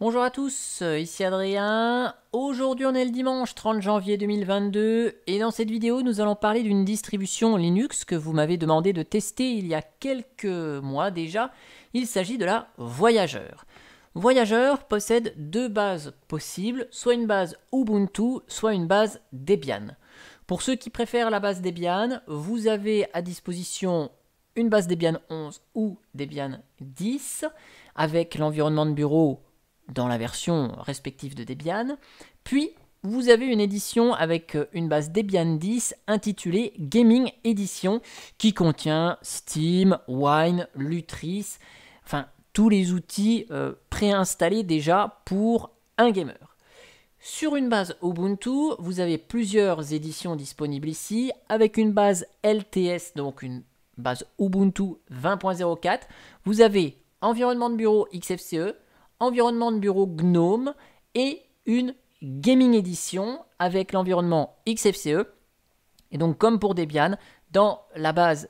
Bonjour à tous, euh, ici Adrien. Aujourd'hui on est le dimanche 30 janvier 2022 et dans cette vidéo nous allons parler d'une distribution Linux que vous m'avez demandé de tester il y a quelques mois déjà. Il s'agit de la Voyageur. Voyageur possède deux bases possibles, soit une base Ubuntu, soit une base Debian. Pour ceux qui préfèrent la base Debian, vous avez à disposition une base Debian 11 ou Debian 10 avec l'environnement de bureau dans la version respective de Debian. Puis, vous avez une édition avec euh, une base Debian 10 intitulée Gaming Edition qui contient Steam, Wine, Lutris, enfin tous les outils euh, préinstallés déjà pour un gamer. Sur une base Ubuntu, vous avez plusieurs éditions disponibles ici avec une base LTS, donc une base Ubuntu 20.04. Vous avez environnement de bureau XFCE, environnement de bureau GNOME et une gaming édition avec l'environnement XFCE. Et donc comme pour Debian, dans la base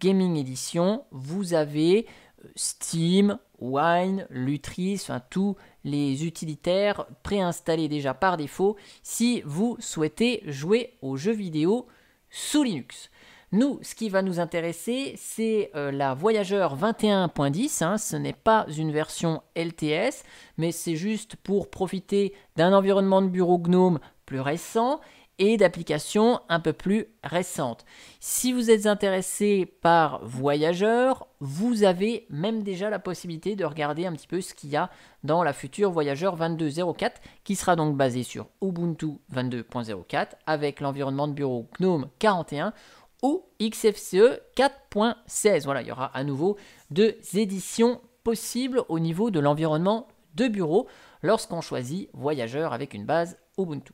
gaming édition, vous avez euh, Steam, Wine, Lutris, enfin tous les utilitaires préinstallés déjà par défaut si vous souhaitez jouer aux jeux vidéo sous Linux. Nous, ce qui va nous intéresser, c'est euh, la Voyageur 21.10. Hein. ce n'est pas une version LTS, mais c'est juste pour profiter d'un environnement de bureau GNOME plus récent et d'applications un peu plus récentes. Si vous êtes intéressé par Voyageur, vous avez même déjà la possibilité de regarder un petit peu ce qu'il y a dans la future Voyageur 22.04 qui sera donc basée sur Ubuntu 22.04 avec l'environnement de bureau GNOME 41 ou XFCE 4.16. Voilà, il y aura à nouveau deux éditions possibles au niveau de l'environnement de bureau lorsqu'on choisit voyageur avec une base Ubuntu.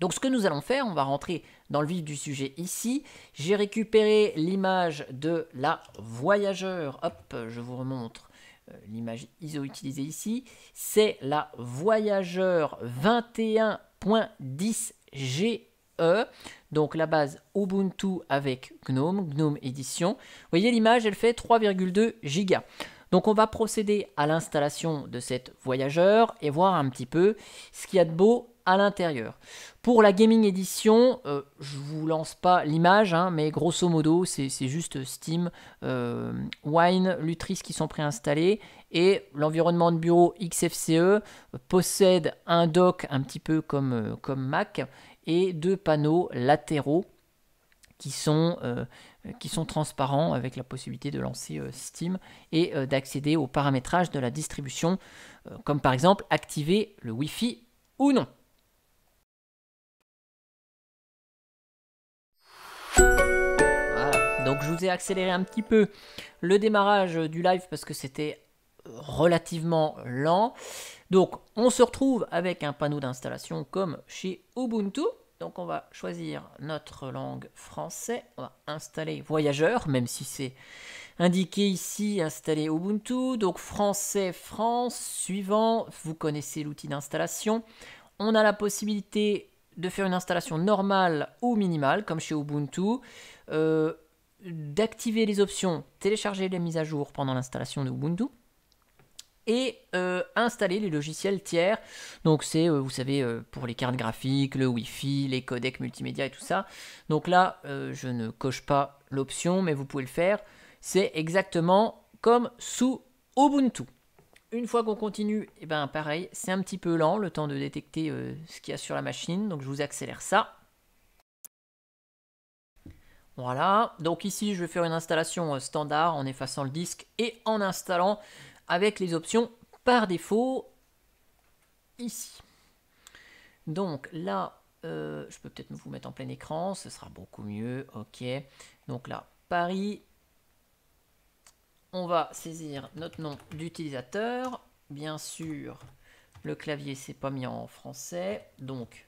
Donc ce que nous allons faire, on va rentrer dans le vif du sujet ici. J'ai récupéré l'image de la voyageur. Hop, je vous remontre euh, l'image ISO utilisée ici. C'est la voyageur 21.10G E, donc la base Ubuntu avec GNOME, GNOME Edition. Vous voyez l'image, elle fait 3,2 giga Donc on va procéder à l'installation de cette voyageur et voir un petit peu ce qu'il y a de beau à l'intérieur. Pour la gaming édition, euh, je vous lance pas l'image, hein, mais grosso modo, c'est juste Steam, euh, Wine, Lutris qui sont préinstallés et l'environnement de bureau XFCE possède un dock un petit peu comme, euh, comme Mac et deux panneaux latéraux qui sont, euh, qui sont transparents avec la possibilité de lancer euh, Steam et euh, d'accéder aux paramétrages de la distribution, comme par exemple activer le wifi ou non. Donc je vous ai accéléré un petit peu le démarrage du live parce que c'était relativement lent. Donc on se retrouve avec un panneau d'installation comme chez Ubuntu. Donc on va choisir notre langue français, on va installer voyageur, même si c'est indiqué ici, installer Ubuntu. Donc français, France, suivant, vous connaissez l'outil d'installation. On a la possibilité de faire une installation normale ou minimale, comme chez Ubuntu. Euh, d'activer les options télécharger les mises à jour pendant l'installation de Ubuntu, et euh, installer les logiciels tiers. Donc c'est, euh, vous savez, euh, pour les cartes graphiques, le wifi les codecs multimédia et tout ça. Donc là, je ne coche pas l'option, mais vous pouvez le faire. C'est exactement comme sous Ubuntu. Une fois qu'on continue, et eh ben pareil, c'est un petit peu lent le temps de détecter ce qu'il y a sur la machine. Donc je vous accélère ça. Voilà, donc ici je vais faire une installation standard en effaçant le disque et en installant avec les options par défaut ici. Donc là, euh, je peux peut-être vous mettre en plein écran, ce sera beaucoup mieux. Ok, donc là, Paris, on va saisir notre nom d'utilisateur. Bien sûr, le clavier s'est pas mis en français, donc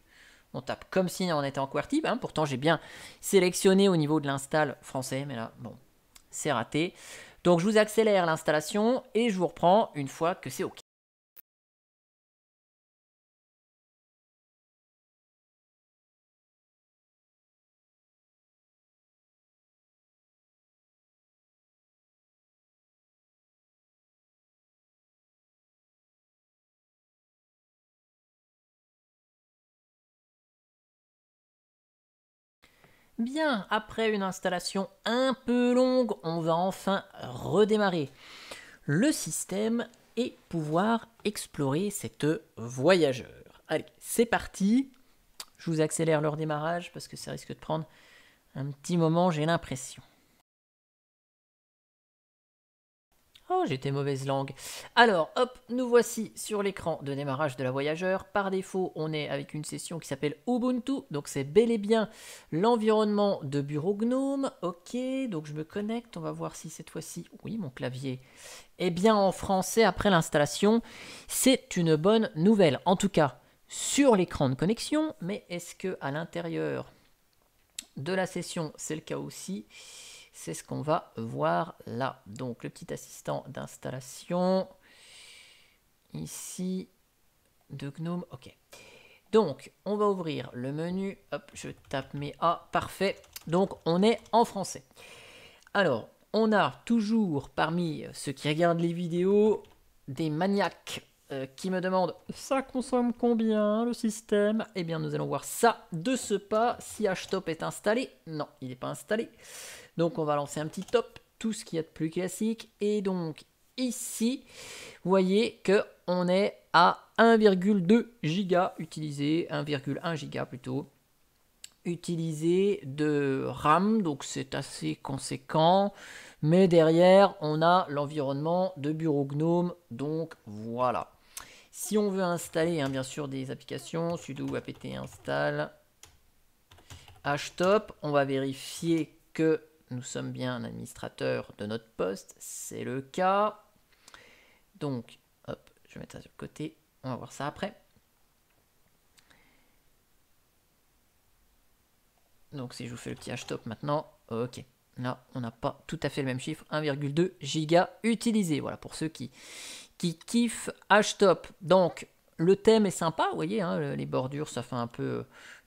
on tape comme si on était en QWERTY. Hein, pourtant, j'ai bien sélectionné au niveau de l'install français, mais là, bon, c'est raté. Donc je vous accélère l'installation et je vous reprends une fois que c'est OK. Bien, après une installation un peu longue, on va enfin redémarrer le système et pouvoir explorer cette voyageur. Allez, c'est parti. Je vous accélère le redémarrage parce que ça risque de prendre un petit moment, j'ai l'impression. Oh, j'étais mauvaise langue. Alors, hop, nous voici sur l'écran de démarrage de la voyageur. Par défaut, on est avec une session qui s'appelle Ubuntu, donc c'est bel et bien l'environnement de bureau GNOME. Ok, donc je me connecte, on va voir si cette fois-ci... Oui, mon clavier est bien en français après l'installation. C'est une bonne nouvelle, en tout cas sur l'écran de connexion, mais est-ce que à l'intérieur de la session, c'est le cas aussi c'est ce qu'on va voir là. Donc le petit assistant d'installation. Ici, de GNOME, ok. Donc, on va ouvrir le menu. Hop, je tape mes A, parfait. Donc, on est en français. Alors, on a toujours parmi ceux qui regardent les vidéos des maniaques euh, qui me demande ça consomme combien le système Eh bien, nous allons voir ça de ce pas. Si HTOP est installé, non, il n'est pas installé. Donc, on va lancer un petit top, tout ce qu'il y a de plus classique. Et donc, ici, vous voyez qu'on est à 1,2 giga utilisé, 1,1 giga plutôt utilisé de RAM, donc c'est assez conséquent. Mais derrière, on a l'environnement de bureau GNOME, donc voilà. Si on veut installer, hein, bien sûr, des applications, sudo apt install htop, on va vérifier que nous sommes bien administrateurs administrateur de notre poste. C'est le cas. Donc, hop, je vais mettre ça sur le côté. On va voir ça après. Donc, si je vous fais le petit htop maintenant, ok. Là, on n'a pas tout à fait le même chiffre, 1,2 giga utilisé. Voilà, pour ceux qui, qui kiffe H-Top. Donc, le thème est sympa, vous voyez, hein, les bordures, ça fait un peu euh,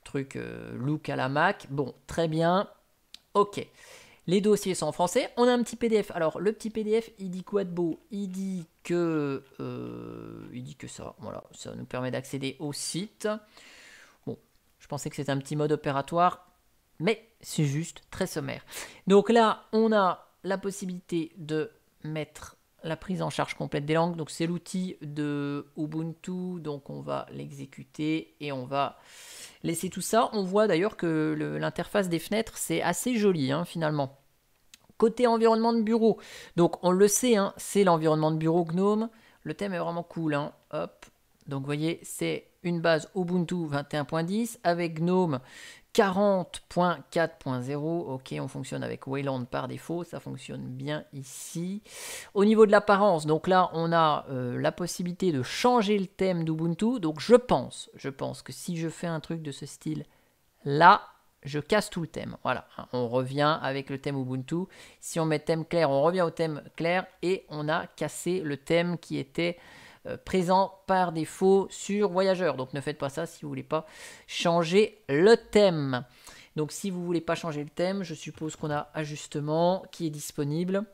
truc euh, look à la Mac. Bon, très bien. Ok. Les dossiers sont en français. On a un petit PDF. Alors, le petit PDF, il dit quoi de beau Il dit que. Euh, il dit que ça. Voilà, ça nous permet d'accéder au site. Bon, je pensais que c'était un petit mode opératoire, mais c'est juste très sommaire. Donc là, on a la possibilité de mettre la prise en charge complète des langues. Donc c'est l'outil de Ubuntu, donc on va l'exécuter et on va laisser tout ça. On voit d'ailleurs que l'interface des fenêtres, c'est assez joli hein, finalement. Côté environnement de bureau, donc on le sait, hein, c'est l'environnement de bureau GNOME. Le thème est vraiment cool. Hein. Hop. Donc vous voyez, c'est une base Ubuntu 21.10 avec GNOME 40.4.0, ok, on fonctionne avec Wayland par défaut, ça fonctionne bien ici. Au niveau de l'apparence, donc là on a euh, la possibilité de changer le thème d'Ubuntu, donc je pense, je pense que si je fais un truc de ce style là, je casse tout le thème, voilà, hein, on revient avec le thème Ubuntu, si on met thème clair, on revient au thème clair et on a cassé le thème qui était euh, présent par défaut sur Voyageur. Donc ne faites pas ça si vous voulez pas changer le thème. Donc si vous voulez pas changer le thème, je suppose qu'on a ajustement qui est disponible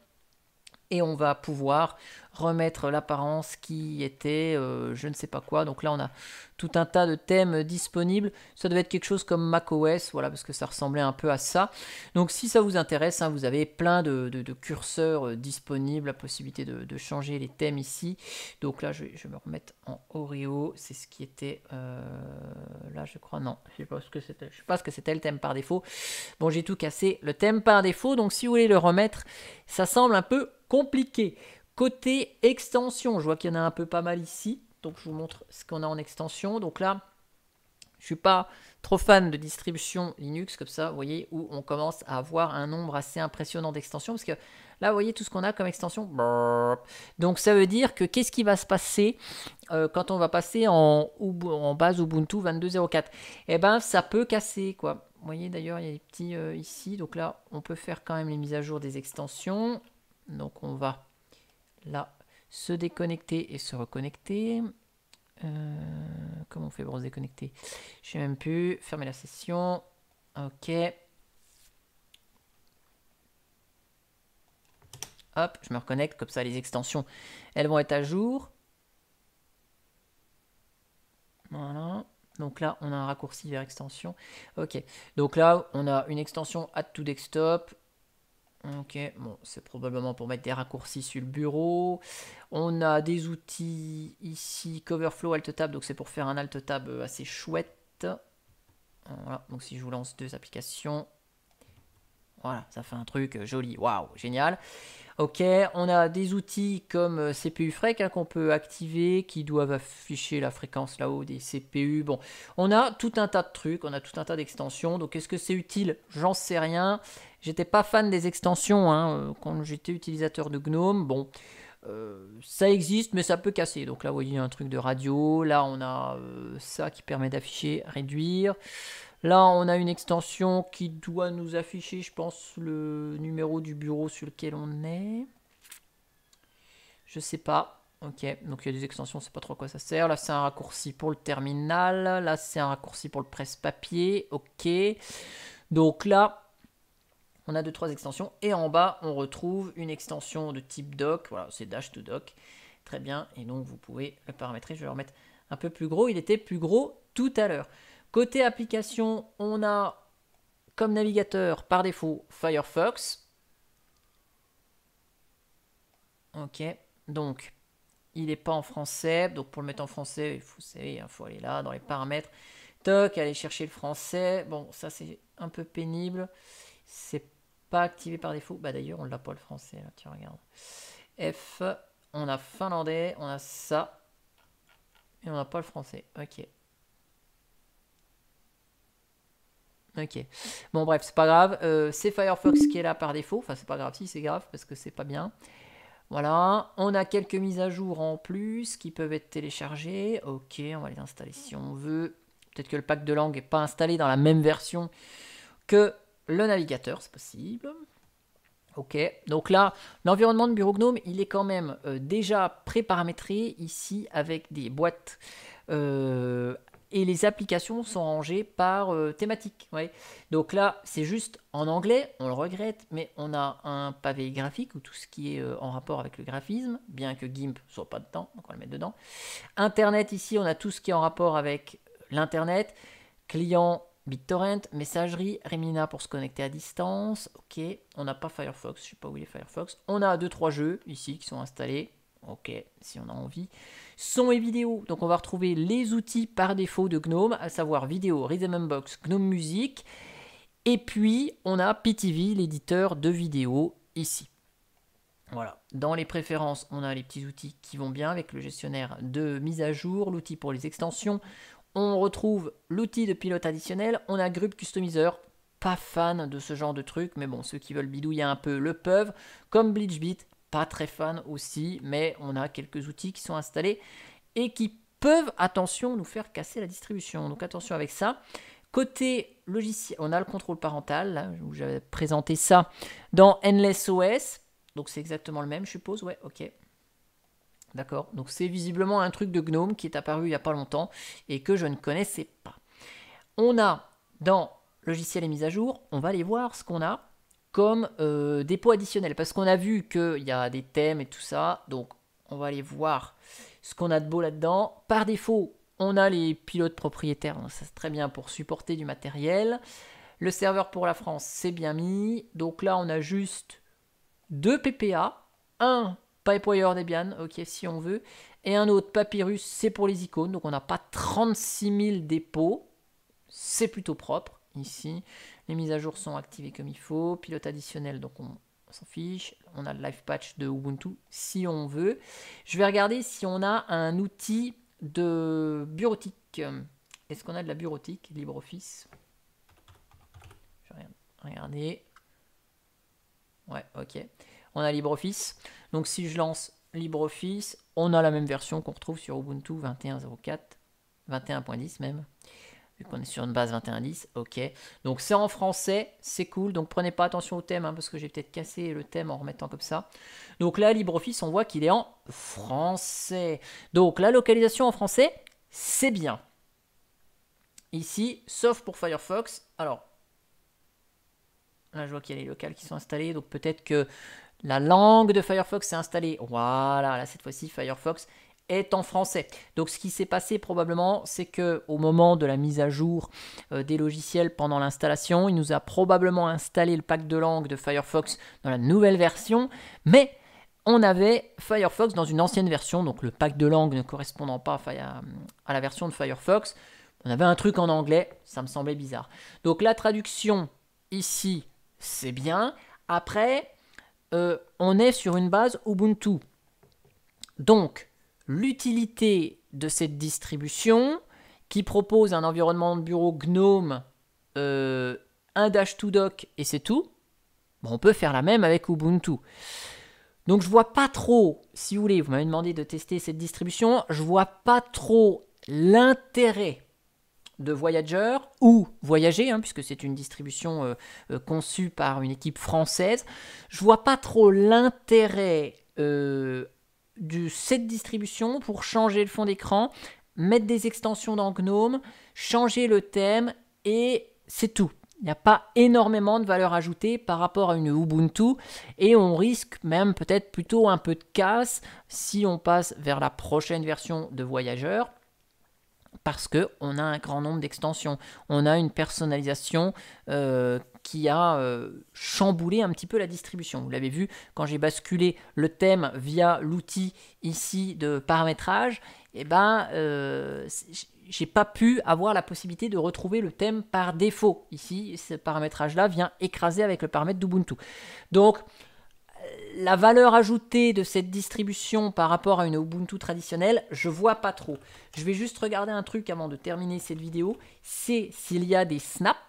et on va pouvoir remettre l'apparence qui était euh, je ne sais pas quoi. Donc là, on a tout un tas de thèmes disponibles. Ça devait être quelque chose comme macOS, voilà, parce que ça ressemblait un peu à ça. Donc si ça vous intéresse, hein, vous avez plein de, curseurs euh, disponibles, la possibilité de, changer les thèmes ici. Donc là, je vais, me remettre en Oreo, c'est ce qui était euh, là, je crois. Non, je sais pas ce que c'était. Je sais pas ce que c'était le thème par défaut. Bon, j'ai tout cassé. Le thème par défaut, donc si vous voulez le remettre, ça semble un peu compliqué. Côté extension, je vois qu'il y en a un peu pas mal ici. Donc je vous montre ce qu'on a en extension. Donc là, je suis pas trop fan de distribution Linux comme ça, vous voyez, où on commence à avoir un nombre assez impressionnant d'extensions, parce que là, vous voyez tout ce qu'on a comme extension. Donc ça veut dire que qu'est-ce qui va se passer euh, quand on va passer en, en base Ubuntu 22.04 Eh ben, ça peut casser, quoi. Vous voyez d'ailleurs, il y a des petits euh, ici, donc là, on peut faire quand même les mises à jour des extensions. Donc on va là se déconnecter et se reconnecter. Euh, comment on fait pour se déconnecter Je sais même plus. Fermer la session. Ok. Hop, je me reconnecte. Comme ça, les extensions, elles vont être à jour. Voilà. Donc là, on a un raccourci vers extension. Ok. Donc là, on a une extension Add to Desktop Ok, bon, c'est probablement pour mettre des raccourcis sur le bureau. On a des outils ici, Coverflow, Alt Tab, donc c'est pour faire un Alt Tab euh, assez chouette. Voilà, donc si je vous lance deux applications, voilà, ça fait un truc euh, joli, waouh, génial. Ok, on a des outils comme euh, CPU Freq hein, qu'on peut activer, qui doivent afficher la fréquence là-haut des CPU. Bon, on a tout un tas de trucs, on a tout un tas d'extensions. Donc, est-ce que c'est utile J'en sais rien. J'étais pas fan des extensions hein, euh, quand j'étais utilisateur de GNOME. Bon, euh, ça existe, mais ça peut casser. Donc là, vous voyez un truc de radio. Là, on a euh, ça qui permet d'afficher, réduire. Là, on a une extension qui doit nous afficher, je pense, le numéro du bureau sur lequel on est. Je sais pas. Ok, donc il y a des extensions, sais pas trop quoi ça sert. Là, c'est un raccourci pour le terminal. Là, c'est un raccourci pour le presse-papier. Ok. Donc là, on a deux trois extensions et en bas on retrouve une extension de type doc, voilà c'est dash to doc, très bien et donc vous pouvez le paramétrer, je vais le remettre un peu plus gros, il était plus gros tout à l'heure. Côté application, on a comme navigateur par défaut Firefox. Ok, donc il n'est pas en français, donc pour le mettre en français, il hein, faut, aller là dans les paramètres, toc, aller chercher le français, bon ça c'est un peu pénible, c'est pas activé par défaut. Bah d'ailleurs, on l'a pas le français, là, hein, tu regardes. F, on a finlandais, on a ça. Et on n'a pas le français. Ok. Ok. Bon, bref, c'est pas grave. Euh, c'est Firefox qui est là par défaut. Enfin, c'est pas grave. Si, c'est grave parce que c'est pas bien. Voilà. On a quelques mises à jour en plus qui peuvent être téléchargées. Ok, on va les installer si on veut. Peut-être que le pack de langue n'est pas installé dans la même version que le navigateur, c'est possible. Ok, donc là, l'environnement de bureau Gnome, il est quand même euh, déjà pré-paramétré ici avec des boîtes euh, et les applications sont rangées par euh, thématique. Oui, Donc là, c'est juste en anglais, on le regrette, mais on a un pavé graphique ou tout ce qui est en rapport avec le graphisme, bien que GIMP soit pas dedans, donc on va le mettre dedans. Internet ici, on a tout ce qui est en rapport avec l'internet. Client, BitTorrent, messagerie, Remina pour se connecter à distance. Ok, on n'a pas Firefox, je ne sais pas où il est Firefox. On a 2-3 jeux ici qui sont installés. Ok, si on a envie. Son et vidéo. Donc on va retrouver les outils par défaut de GNOME, à savoir vidéo, Rhythm Box, GNOME Music. Et puis on a PTV, l'éditeur de vidéo ici. Voilà. Dans les préférences, on a les petits outils qui vont bien avec le gestionnaire de mise à jour, l'outil pour les extensions. On retrouve l'outil de pilote additionnel, on a Grub Customizer, pas fan de ce genre de truc, mais bon, ceux qui veulent bidouiller un peu le peuvent. Comme Bleachbit, pas très fan aussi, mais on a quelques outils qui sont installés et qui peuvent, attention, nous faire casser la distribution. Donc attention avec ça. Côté logiciel, on a le contrôle parental, là, où j'avais présenté ça dans Endless OS. Donc c'est exactement le même, je suppose. Ouais, ok. D'accord Donc c'est visiblement un truc de Gnome qui est apparu il n'y a pas longtemps et que je ne connaissais pas. On a dans logiciel et mise à jour, on va aller voir ce qu'on a comme euh, dépôt additionnel parce qu'on a vu qu'il y a des thèmes et tout ça. Donc on va aller voir ce qu'on a de beau là-dedans. Par défaut, on a les pilotes propriétaires, ça c'est très bien pour supporter du matériel. Le serveur pour la France, c'est bien mis. Donc là, on a juste deux PPA. Un Pipewire Debian, ok, si on veut. Et un autre, Papyrus, c'est pour les icônes. Donc on n'a pas 36 000 dépôts. C'est plutôt propre ici. Les mises à jour sont activées comme il faut. Pilote additionnel, donc on s'en fiche. On a le live patch de Ubuntu si on veut. Je vais regarder si on a un outil de bureautique. Est-ce qu'on a de la bureautique LibreOffice Je vais Regardez. Ouais, ok on a LibreOffice. Donc si je lance LibreOffice, on a la même version qu'on retrouve sur Ubuntu 21.04, 21.10 même, vu qu'on est sur une base 21.10, ok. Donc c'est en français, c'est cool, donc prenez pas attention au thème, hein, parce que j'ai peut-être cassé le thème en remettant comme ça. Donc là, LibreOffice, on voit qu'il est en français. Donc la localisation en français, c'est bien. Ici, sauf pour Firefox, alors... Là, je vois qu'il y a les locales qui sont installés, donc peut-être que la langue de Firefox est installée. Voilà, là, cette fois-ci, Firefox est en français. Donc ce qui s'est passé probablement, c'est que au moment de la mise à jour euh, des logiciels pendant l'installation, il nous a probablement installé le pack de langue de Firefox dans la nouvelle version, mais on avait Firefox dans une ancienne version, donc le pack de langue ne correspondant pas à la version de Firefox. On avait un truc en anglais, ça me semblait bizarre. Donc la traduction ici, c'est bien. Après, euh, on est sur une base Ubuntu. Donc, l'utilité de cette distribution qui propose un environnement de bureau GNOME, euh, un dash to doc et c'est tout, on peut faire la même avec Ubuntu. Donc je vois pas trop, si vous voulez, vous m'avez demandé de tester cette distribution, je vois pas trop l'intérêt de voyageurs ou voyager, hein, puisque c'est une distribution euh, euh, conçue par une équipe française. Je vois pas trop l'intérêt euh, de cette distribution pour changer le fond d'écran, mettre des extensions dans Gnome, changer le thème et c'est tout. Il n'y a pas énormément de valeur ajoutée par rapport à une Ubuntu et on risque même peut-être plutôt un peu de casse si on passe vers la prochaine version de Voyager, parce qu'on a un grand nombre d'extensions. On a une personnalisation euh, qui a euh, chamboulé un petit peu la distribution. Vous l'avez vu, quand j'ai basculé le thème via l'outil ici de paramétrage, et eh ben, euh, j'ai pas pu avoir la possibilité de retrouver le thème par défaut. Ici, ce paramétrage-là vient écraser avec le paramètre d'Ubuntu. Donc, la valeur ajoutée de cette distribution par rapport à une Ubuntu traditionnelle, je vois pas trop. Je vais juste regarder un truc avant de terminer cette vidéo, c'est s'il y a des snaps,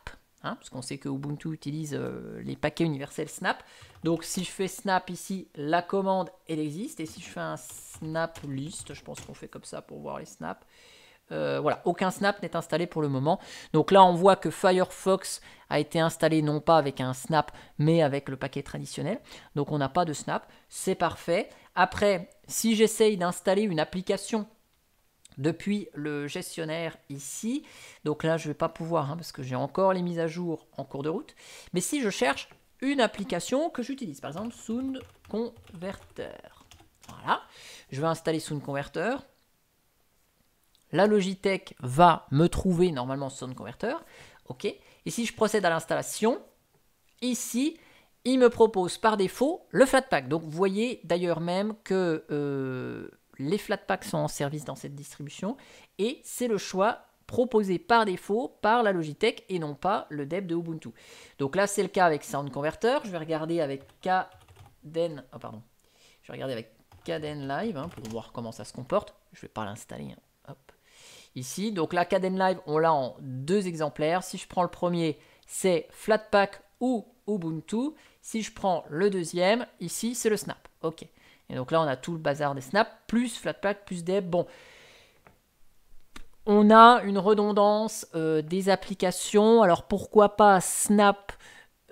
hein, parce qu'on sait que Ubuntu utilise euh, les paquets universels snap. Donc si je fais snap ici, la commande elle existe, et si je fais un snap list, je pense qu'on fait comme ça pour voir les snaps, euh, voilà, aucun snap n'est installé pour le moment. Donc là, on voit que Firefox a été installé non pas avec un snap, mais avec le paquet traditionnel. Donc on n'a pas de snap, c'est parfait. Après, si j'essaye d'installer une application depuis le gestionnaire ici, donc là, je ne vais pas pouvoir, hein, parce que j'ai encore les mises à jour en cours de route. Mais si je cherche une application que j'utilise, par exemple Sound Converter. Voilà, je vais installer Sound Converter la Logitech va me trouver normalement son converter. OK. Et si je procède à l'installation, ici, il me propose par défaut le Flatpak. Donc vous voyez d'ailleurs même que euh, les Flatpaks sont en service dans cette distribution et c'est le choix proposé par défaut par la Logitech et non pas le DEB de Ubuntu. Donc là c'est le cas avec Sound Converter. Je vais regarder avec Kden, oh, pardon, je vais regarder avec Kden Live hein, pour voir comment ça se comporte. Je ne vais pas l'installer. Hein ici. Donc la Caden Live, on l'a en deux exemplaires. Si je prends le premier, c'est Flatpak ou Ubuntu. Si je prends le deuxième, ici, c'est le Snap. OK. Et donc là, on a tout le bazar des snaps, plus Flatpak, plus Deb. Bon, on a une redondance euh, des applications. Alors pourquoi pas Snap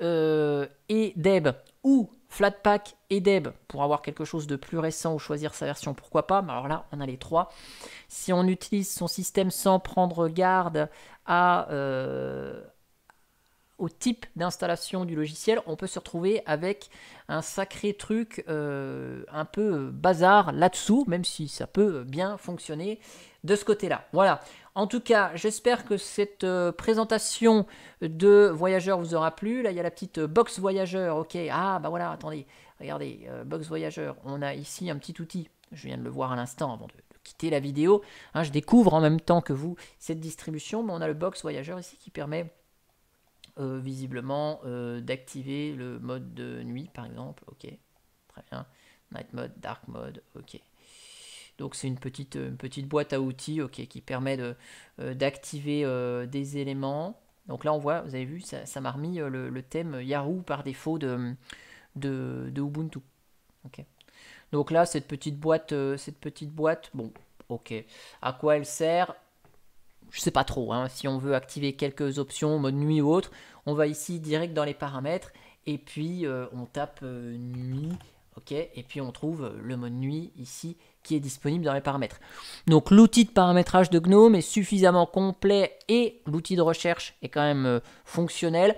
euh, et Deb ou Flatpak et Deb pour avoir quelque chose de plus récent ou choisir sa version, pourquoi pas. Mais alors là, on a les trois. Si on utilise son système sans prendre garde à, euh, au type d'installation du logiciel, on peut se retrouver avec un sacré truc euh, un peu bazar là-dessous, même si ça peut bien fonctionner de ce côté-là. Voilà. En tout cas, j'espère que cette euh, présentation de voyageurs vous aura plu. Là, il y a la petite euh, box voyageur. Ok, ah bah voilà, attendez, regardez, euh, box voyageur. On a ici un petit outil. Je viens de le voir à l'instant avant de, quitter la vidéo. Hein, je découvre en même temps que vous cette distribution, mais on a le box voyageur ici qui permet visiblement d'activer le mode de nuit par exemple. Ok, très bien. Night mode, dark mode, ok. Donc c'est une petite, euh, petite boîte à outils qui permet euh, d'activer de, euh, des éléments. Donc là on voit, vous avez vu, ça m'a remis le, thème Yahoo par défaut de, de, Ubuntu. Donc là cette petite boîte, cette petite boîte, bon, ok. À quoi elle sert je ne sais pas trop, hein, si on veut activer quelques options, mode nuit ou autre, on va ici direct dans les paramètres et puis on tape nuit, ok, et puis on trouve le mode nuit ici est disponible dans les paramètres. Donc l'outil de paramétrage de GNOME est suffisamment complet et l'outil de recherche est quand même euh, fonctionnel.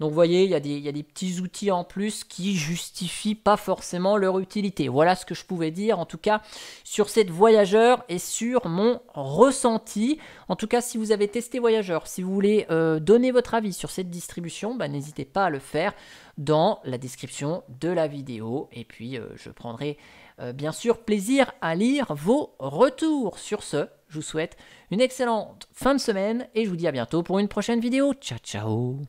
Donc voyez, il y, a des, petits outils en plus qui justifient pas forcément leur utilité. Voilà ce que je pouvais dire en tout cas sur cette voyageur et sur mon ressenti. En tout cas, si vous avez testé voyageur, si vous voulez euh, donner votre avis sur cette distribution, bah, n'hésitez pas à le faire dans la description de la vidéo. Et puis euh, je prendrai euh, bien sûr plaisir à lire vos retours. Sur ce, je vous souhaite une excellente fin de semaine et je vous dis à bientôt pour une prochaine vidéo. Ciao ciao